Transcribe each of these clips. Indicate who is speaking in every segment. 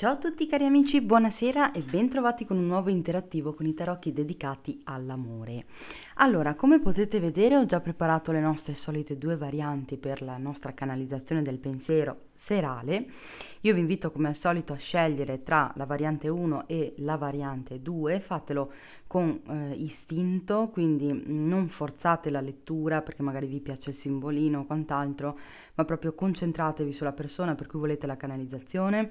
Speaker 1: Ciao a tutti cari amici, buonasera e bentrovati con un nuovo interattivo con i tarocchi dedicati all'amore. Allora, come potete vedere ho già preparato le nostre solite due varianti per la nostra canalizzazione del pensiero serale. Io vi invito come al solito a scegliere tra la variante 1 e la variante 2, fatelo con eh, istinto, quindi non forzate la lettura perché magari vi piace il simbolino o quant'altro, ma proprio concentratevi sulla persona per cui volete la canalizzazione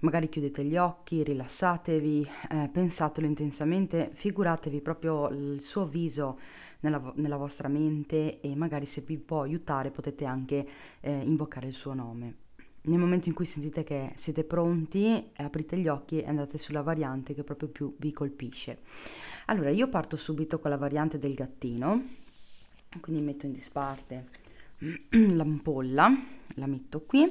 Speaker 1: Magari chiudete gli occhi, rilassatevi, eh, pensatelo intensamente, figuratevi proprio il suo viso nella, nella, vostra mente e magari se vi può aiutare potete anche eh, invocare il suo nome. Nel momento in cui sentite che siete pronti, eh, aprite gli occhi e andate sulla variante che proprio più vi colpisce. Allora, io parto subito con la variante del gattino, quindi metto in disparte l'ampolla la metto qui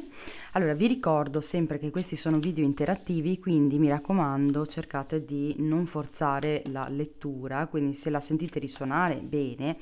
Speaker 1: allora vi ricordo sempre che questi sono video interattivi quindi mi raccomando cercate di non forzare la lettura quindi se la sentite risuonare bene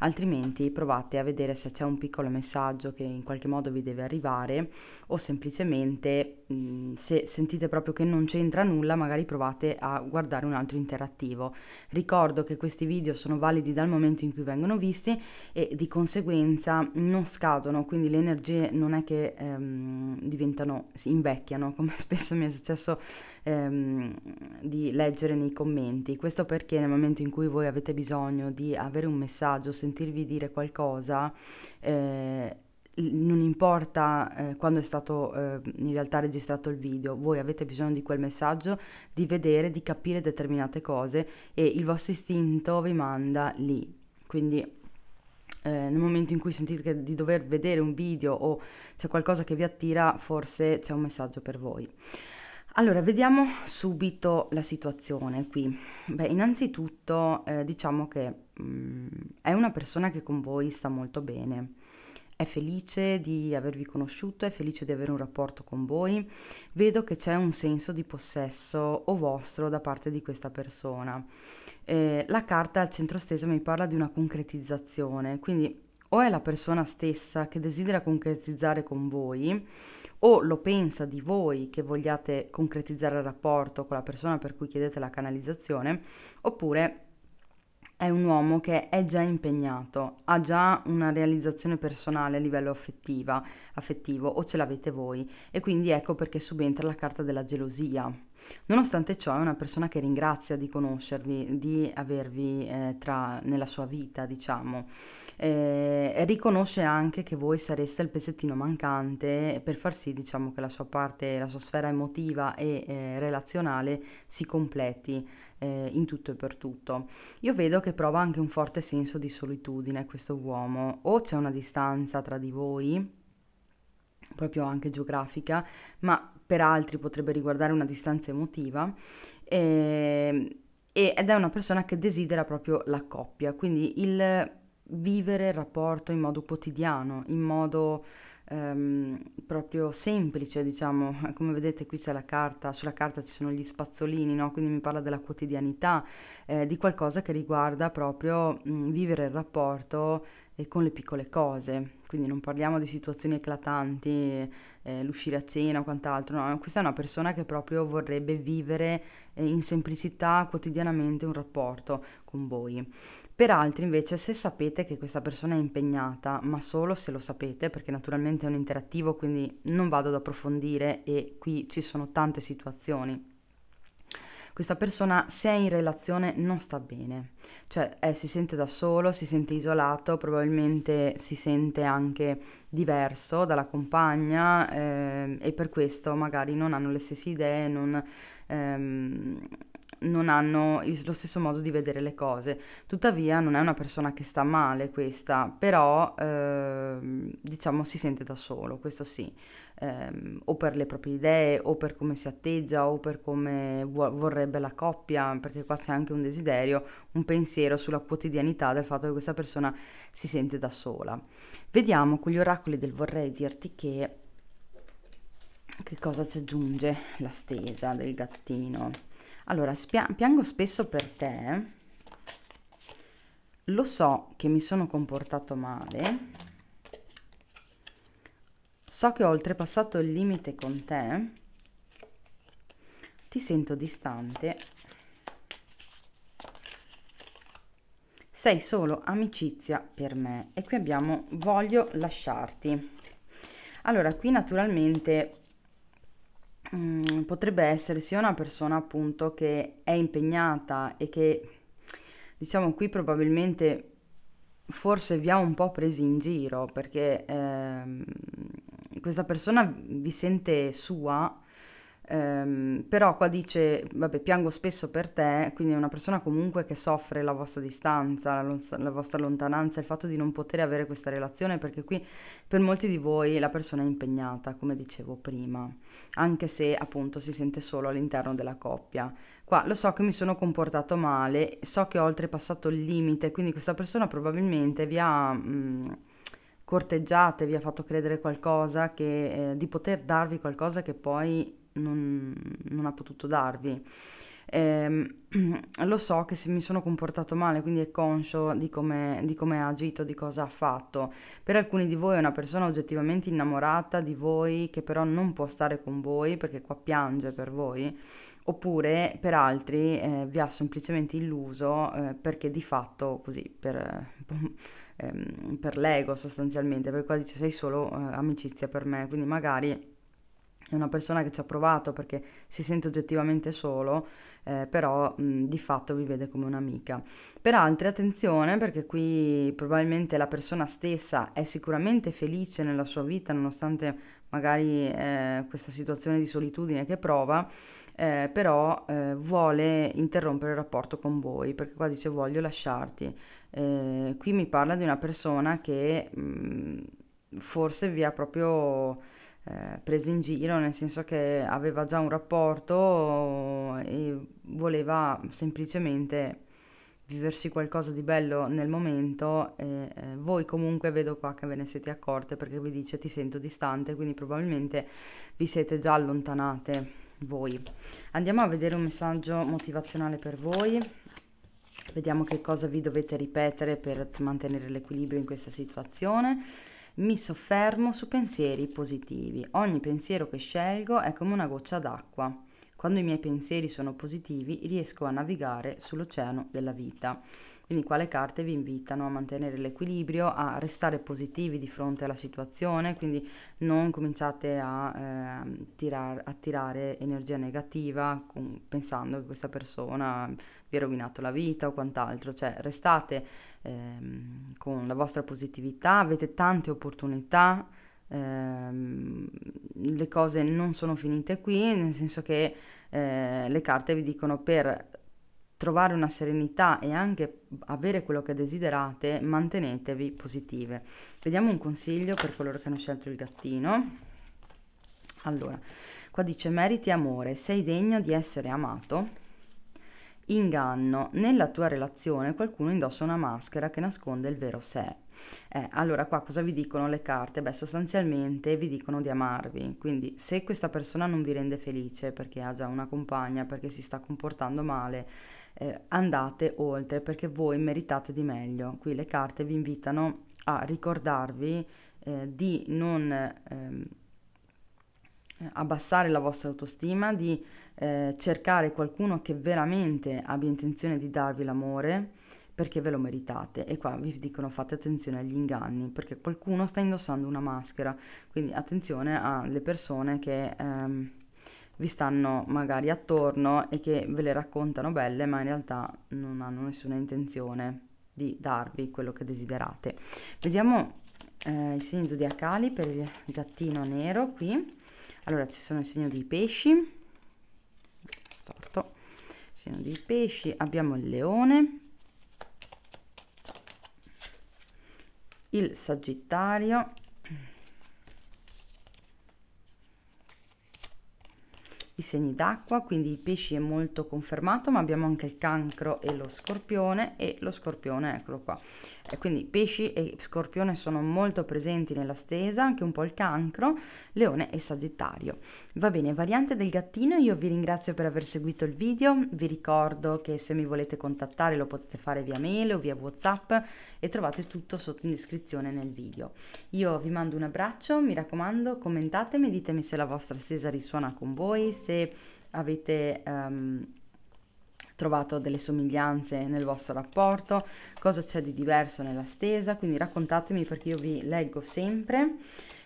Speaker 1: altrimenti provate a vedere se c'è un piccolo messaggio che in qualche modo vi deve arrivare o semplicemente mm, se sentite proprio che non c'entra nulla magari provate a guardare un altro interattivo. Ricordo che questi video sono validi dal momento in cui vengono visti e di conseguenza non scadono, quindi le energie non è che ehm, diventano, si invecchiano, come spesso mi è successo ehm, di leggere nei commenti. Questo perché nel momento in cui voi avete bisogno di avere un messaggio, sentirvi dire qualcosa, eh, non importa eh, quando è stato eh, in realtà registrato il video, voi avete bisogno di quel messaggio, di vedere, di capire determinate cose e il vostro istinto vi manda lì. Quindi eh, nel momento in cui sentite di dover vedere un video o c'è qualcosa che vi attira, forse c'è un messaggio per voi. Allora, vediamo subito la situazione qui. Beh, innanzitutto eh, diciamo che mh, mm, è una persona che con voi sta molto bene è felice di avervi conosciuto, è felice di avere un rapporto con voi, vedo che c'è un senso di possesso o vostro da parte di questa persona. Eh, la carta al centro stesso mi parla di una concretizzazione, quindi o è la persona stessa che desidera concretizzare con voi, o lo pensa di voi che vogliate concretizzare il rapporto con la persona per cui chiedete la canalizzazione, oppure è un uomo che è già impegnato, ha già una realizzazione personale a livello affettiva, affettivo o ce l'avete voi e quindi ecco perché subentra la carta della gelosia. Nonostante ciò è una persona che ringrazia di conoscervi, di avervi eh, tra, nella sua vita, diciamo. Eh, riconosce anche che voi sareste il pezzettino mancante per far sì, diciamo, che la sua parte, la sua sfera emotiva e eh, relazionale si completi eh, in tutto e per tutto. Io vedo che prova anche un forte senso di solitudine questo uomo, o c'è una distanza tra di voi, proprio anche geografica, ma per altri potrebbe riguardare una distanza emotiva. Eh, ed è una persona che desidera proprio la coppia, quindi il vivere il rapporto in modo quotidiano, in modo ehm, proprio semplice, diciamo, come vedete qui c'è la carta, sulla carta ci sono gli spazzolini, no? quindi mi parla della quotidianità, eh, di qualcosa che riguarda proprio mh, mm, vivere il rapporto eh, con le piccole cose, quindi non parliamo di situazioni eclatanti, eh, l'uscire a cena o quant'altro, no? questa è una persona che proprio vorrebbe vivere eh, in semplicità quotidianamente un rapporto con voi. Per altri invece se sapete che questa persona è impegnata, ma solo se lo sapete, perché naturalmente è un interattivo, quindi non vado ad approfondire e qui ci sono tante situazioni. Questa persona se è in relazione non sta bene, cioè eh, si sente da solo, si sente isolato, probabilmente si sente anche diverso dalla compagna eh, e per questo magari non hanno le stesse idee, non, ehm, non hanno lo stesso modo di vedere le cose. Tuttavia non è una persona che sta male questa, però eh, diciamo si sente da solo, questo sì, eh, o per le proprie idee, o per come si atteggia, o per come vu- vorrebbe la coppia, perché qua c'è anche un desiderio, un pensiero sulla quotidianità del fatto che questa persona si sente da sola. Vediamo con gli oracoli del vorrei dirti che... Che cosa ci aggiunge la stesa del gattino? Allora, piango spesso per te, lo so che mi sono comportato male, so che ho oltrepassato il limite con te, ti sento distante, sei solo amicizia per me e qui abbiamo voglio lasciarti. Allora, qui naturalmente Mm, potrebbe essere sia una persona appunto che è impegnata e che diciamo qui probabilmente forse vi ha un po' presi in giro perché ehm, questa persona vi sente sua Um, però qua dice, vabbè, piango spesso per te, quindi è una persona comunque che soffre la vostra distanza, la, lo- la, vostra lontananza, il fatto di non poter avere questa relazione, perché qui per molti di voi la persona è impegnata, come dicevo prima, anche se appunto si sente solo all'interno della coppia. Qua lo so che mi sono comportato male, so che ho oltrepassato il limite, quindi questa persona probabilmente vi ha... Mh, corteggiate, vi ha fatto credere qualcosa, che, eh, di poter darvi qualcosa che poi non, non ha potuto darvi. Eh, lo so che se mi sono comportato male, quindi è conscio di come, ha agito, di cosa ha fatto. Per alcuni di voi è una persona oggettivamente innamorata di voi, che però non può stare con voi perché qua piange per voi, oppure per altri eh, vi ha semplicemente illuso eh, perché di fatto così per, ehm, per l'ego sostanzialmente, per qua dice sei solo eh, amicizia per me, quindi magari è una persona che ci ha provato perché si sente oggettivamente solo, eh, però mh, di fatto vi vede come un'amica. Per altri, attenzione, perché qui probabilmente la persona stessa è sicuramente felice nella sua vita, nonostante magari eh, questa situazione di solitudine che prova, eh, però eh, vuole interrompere il rapporto con voi, perché qua dice voglio lasciarti. Eh, qui mi parla di una persona che mh, forse vi ha proprio eh, in giro, nel senso che aveva già un rapporto e voleva semplicemente viversi qualcosa di bello nel momento e eh, voi comunque vedo qua che ve ne siete accorte perché vi dice ti sento distante quindi probabilmente vi siete già allontanate voi andiamo a vedere un messaggio motivazionale per voi vediamo che cosa vi dovete ripetere per mantenere l'equilibrio in questa situazione mi soffermo su pensieri positivi. Ogni pensiero che scelgo è come una goccia d'acqua. Quando i miei pensieri sono positivi riesco a navigare sull'oceano della vita. Quindi quale carte vi invitano a mantenere l'equilibrio, a restare positivi di fronte alla situazione, quindi non cominciate a eh, tirar, attirare energia negativa con, pensando che questa persona vi ha rovinato la vita o quant'altro, cioè restate ehm, con la vostra positività, avete tante opportunità, ehm, le cose non sono finite qui, nel senso che eh, le carte vi dicono per trovare una serenità e anche avere quello che desiderate, mantenetevi positive. Vediamo un consiglio per coloro che hanno scelto il gattino. Allora, qua dice meriti amore, sei degno di essere amato Inganno. Nella tua relazione qualcuno indossa una maschera che nasconde il vero sé. Eh, allora qua cosa vi dicono le carte? Beh, sostanzialmente vi dicono di amarvi, quindi se questa persona non vi rende felice perché ha già una compagna, perché si sta comportando male, eh, andate oltre perché voi meritate di meglio. Qui le carte vi invitano a ricordarvi eh, di non... Ehm, abbassare la vostra autostima, di eh, cercare qualcuno che veramente abbia intenzione di darvi l'amore perché ve lo meritate e qua vi dicono fate attenzione agli inganni perché qualcuno sta indossando una maschera quindi attenzione alle persone che ehm, vi stanno magari attorno e che ve le raccontano belle ma in realtà non hanno nessuna intenzione di darvi quello che desiderate vediamo eh, il segno zodiacali per il gattino nero qui allora ci sono il segno dei pesci storto segno dei pesci abbiamo il leone il sagittario i segni d'acqua, quindi i pesci è molto confermato, ma abbiamo anche il cancro e lo scorpione e lo scorpione, eccolo qua. E quindi pesci e scorpione sono molto presenti nella stesa, anche un po' il cancro, leone e sagittario. Va bene, variante del gattino, io vi ringrazio per aver seguito il video, vi ricordo che se mi volete contattare lo potete fare via mail o via whatsapp e trovate tutto sotto in descrizione nel video. Io vi mando un abbraccio, mi raccomando commentatemi, ditemi se la vostra stesa risuona con voi, se avete... Um, trovato delle somiglianze nel vostro rapporto, cosa c'è di diverso nella stesa, quindi raccontatemi perché io vi leggo sempre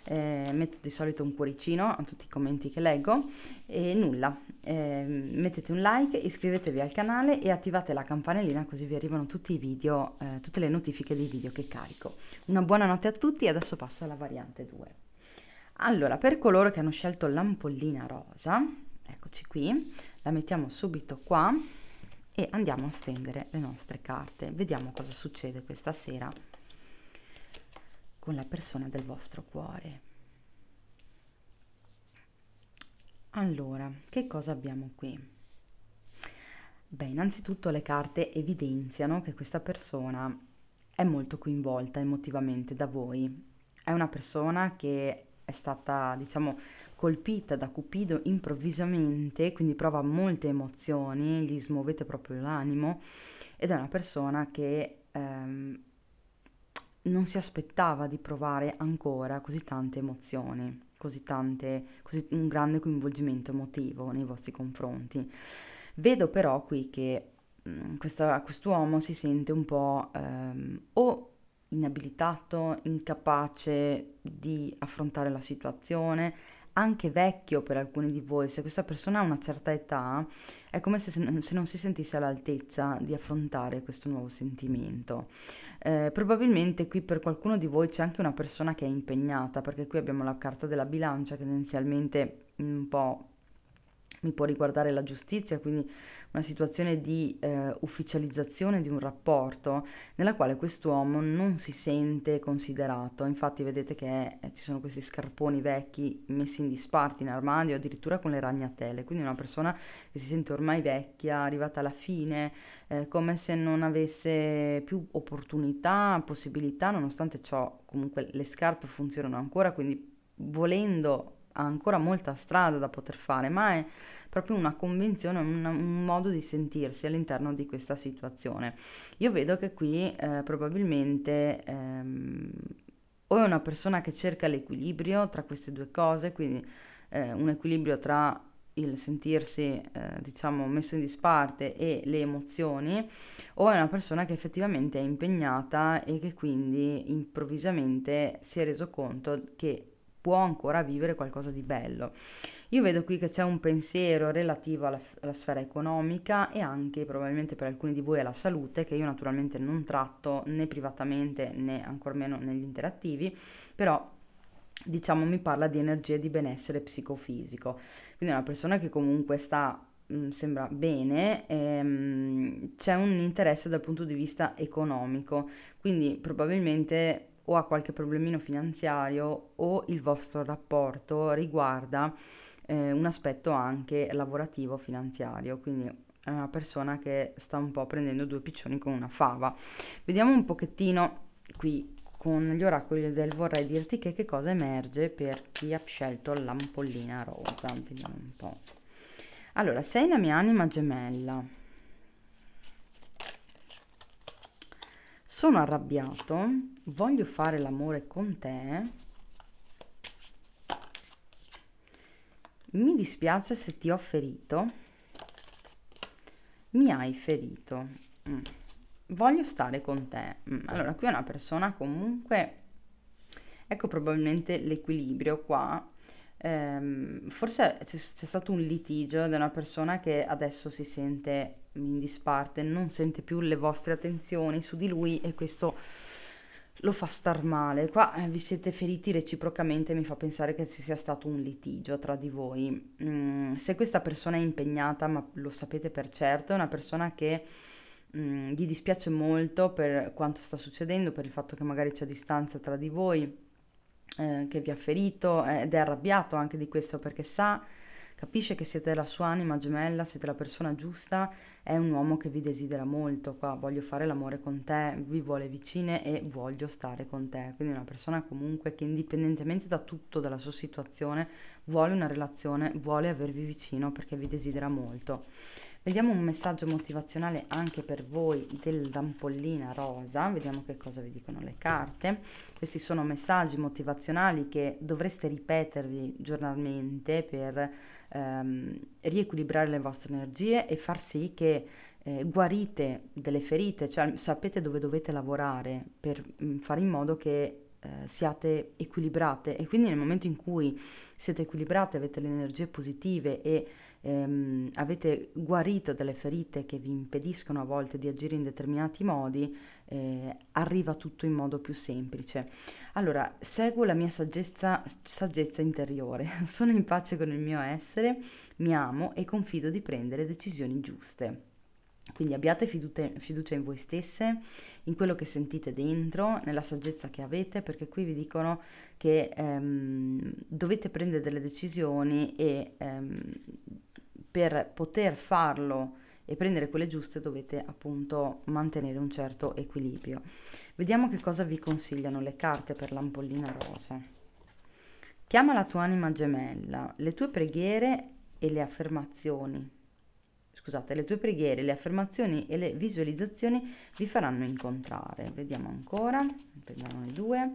Speaker 1: eh, metto di solito un cuoricino a tutti i commenti che leggo e nulla, eh, mettete un like, iscrivetevi al canale e attivate la campanellina così vi arrivano tutti i video, eh, tutte le notifiche dei video che carico. Una buona notte a tutti adesso passo alla variante 2. Allora, per coloro che hanno scelto l'ampollina rosa, eccoci qui, la mettiamo subito qua e andiamo a stendere le nostre carte. Vediamo cosa succede questa sera con la persona del vostro cuore. Allora, che cosa abbiamo qui? Beh, innanzitutto le carte evidenziano che questa persona è molto coinvolta emotivamente da voi. È una persona che è stata, diciamo, colpita da Cupido improvvisamente, quindi prova molte emozioni, gli smuovete proprio l'animo ed è una persona che ehm, non si aspettava di provare ancora così tante emozioni, così tante, così, un grande coinvolgimento emotivo nei vostri confronti. Vedo però qui che mh, mm, questa, quest'uomo si sente un po' ehm, o inabilitato, incapace di affrontare la situazione, anche vecchio per alcuni di voi, se questa persona ha una certa età, è come se, se non si sentisse all'altezza di affrontare questo nuovo sentimento. Eh, probabilmente qui per qualcuno di voi c'è anche una persona che è impegnata, perché qui abbiamo la carta della bilancia che tendenzialmente un po' mi può riguardare la giustizia, quindi una situazione di eh, ufficializzazione di un rapporto nella quale quest'uomo non si sente considerato. Infatti vedete che eh, ci sono questi scarponi vecchi messi in disparte in armadio, addirittura con le ragnatele, quindi una persona che si sente ormai vecchia, arrivata alla fine, eh, come se non avesse più opportunità, possibilità, nonostante ciò comunque le scarpe funzionano ancora, quindi volendo ha ancora molta strada da poter fare, ma è proprio una convinzione, un, un modo di sentirsi all'interno di questa situazione. Io vedo che qui eh, probabilmente ehm, o è una persona che cerca l'equilibrio tra queste due cose, quindi eh, un equilibrio tra il sentirsi eh, diciamo messo in disparte e le emozioni o è una persona che effettivamente è impegnata e che quindi improvvisamente si è reso conto che può ancora vivere qualcosa di bello. Io vedo qui che c'è un pensiero relativo alla, alla, sfera economica e anche probabilmente per alcuni di voi alla salute, che io naturalmente non tratto né privatamente né ancor meno negli interattivi, però diciamo mi parla di energia e di benessere psicofisico. Quindi una persona che comunque sta mm, sembra bene, ehm, c'è un interesse dal punto di vista economico, quindi probabilmente o ha qualche problemino finanziario o il vostro rapporto riguarda eh, un aspetto anche lavorativo finanziario, quindi è una persona che sta un po' prendendo due piccioni con una fava. Vediamo un pochettino qui con gli oracoli del vorrei dirti che, che cosa emerge per chi ha scelto l'ampollina rosa. Vediamo un po'. Allora, sei la mia anima gemella sono arrabbiato, voglio fare l'amore con te, mi dispiace se ti ho ferito, mi hai ferito, mm. voglio stare con te. Mm. Allora, qui è una persona comunque, ecco probabilmente l'equilibrio qua, ehm, forse c'è, stato un litigio di una persona che adesso si sente in disparte, non sente più le vostre attenzioni su di lui e questo lo fa star male. Qua eh, vi siete feriti reciprocamente mi fa pensare che ci sia stato un litigio tra di voi. Mm, se questa persona è impegnata, ma lo sapete per certo, è una persona che mm, gli dispiace molto per quanto sta succedendo, per il fatto che magari c'è distanza tra di voi, eh, che vi ha ferito eh, ed è arrabbiato anche di questo perché sa Capisce che siete la sua anima gemella, siete la persona giusta, è un uomo che vi desidera molto, qua voglio fare l'amore con te, vi vuole vicine e voglio stare con te. Quindi una persona comunque che indipendentemente da tutto, dalla sua situazione, vuole una relazione, vuole avervi vicino perché vi desidera molto. Vediamo un messaggio motivazionale anche per voi dell'ampollina rosa, vediamo che cosa vi dicono le carte. Questi sono messaggi motivazionali che dovreste ripetervi giornalmente per ehm, riequilibrare le vostre energie e far sì che eh, guarite delle ferite, cioè mm, sapete dove dovete lavorare per mh, mm, fare in modo che eh, siate equilibrate e quindi nel momento in cui siete equilibrate, avete le energie positive e ehm, avete guarito delle ferite che vi impediscono a volte di agire in determinati modi, eh, arriva tutto in modo più semplice. Allora, seguo la mia saggezza, saggezza interiore, sono in pace con il mio essere, mi amo e confido di prendere decisioni giuste. Quindi abbiate fidute, fiducia in voi stesse, in quello che sentite dentro, nella saggezza che avete, perché qui vi dicono che ehm, dovete prendere delle decisioni e ehm, per poter farlo e prendere quelle giuste dovete appunto mantenere un certo equilibrio. Vediamo che cosa vi consigliano le carte per l'ampollina rosa. Chiama la tua anima gemella, le tue preghiere e le affermazioni. Scusate, le tue preghiere, le affermazioni e le visualizzazioni vi faranno incontrare. Vediamo ancora, prendiamo le due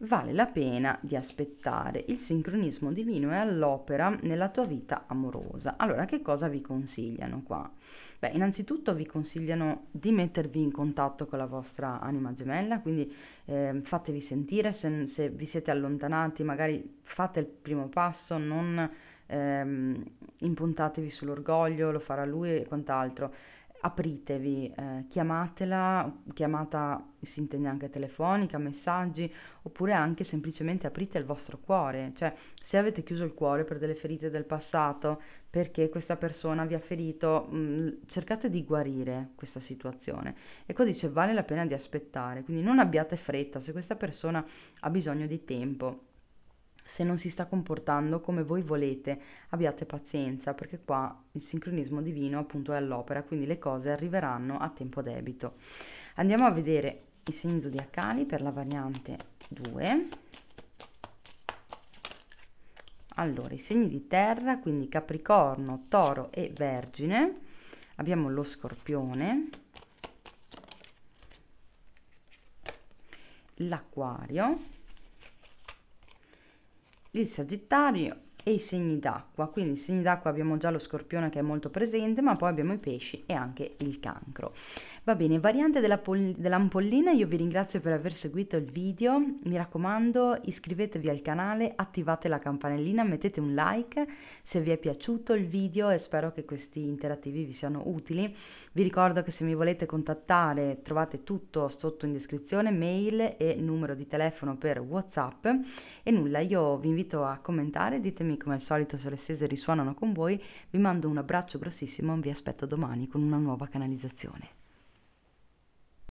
Speaker 1: vale la pena di aspettare. Il sincronismo divino è all'opera nella tua vita amorosa. Allora, che cosa vi consigliano qua? Beh, innanzitutto vi consigliano di mettervi in contatto con la vostra anima gemella, quindi eh, fatevi sentire se, se, vi siete allontanati, magari fate il primo passo, non ehm, impuntatevi sull'orgoglio, lo farà lui e quant'altro apritevi, eh, chiamatela, chiamata si intende anche telefonica, messaggi, oppure anche semplicemente aprite il vostro cuore, cioè se avete chiuso il cuore per delle ferite del passato, perché questa persona vi ha ferito, mh, mm, cercate di guarire questa situazione. E qua dice vale la pena di aspettare, quindi non abbiate fretta, se questa persona ha bisogno di tempo se non si sta comportando come voi volete, abbiate pazienza perché qua il sincronismo divino appunto è all'opera, quindi le cose arriveranno a tempo debito. Andiamo a vedere i segni zodiacali per la variante 2. Allora, i segni di terra, quindi Capricorno, Toro e Vergine. Abbiamo lo Scorpione, l'Acquario, il Sagittario e i segni d'acqua. Quindi i segni d'acqua abbiamo già lo scorpione che è molto presente, ma poi abbiamo i pesci e anche il cancro. Va bene, variante della dell'ampollina, io vi ringrazio per aver seguito il video, mi raccomando iscrivetevi al canale, attivate la campanellina, mettete un like se vi è piaciuto il video e spero che questi interattivi vi siano utili. Vi ricordo che se mi volete contattare trovate tutto sotto in descrizione, mail e numero di telefono per Whatsapp e nulla, io vi invito a commentare, ditemi come al solito se le stese risuonano con voi, vi mando un abbraccio grossissimo e vi aspetto domani con una nuova canalizzazione.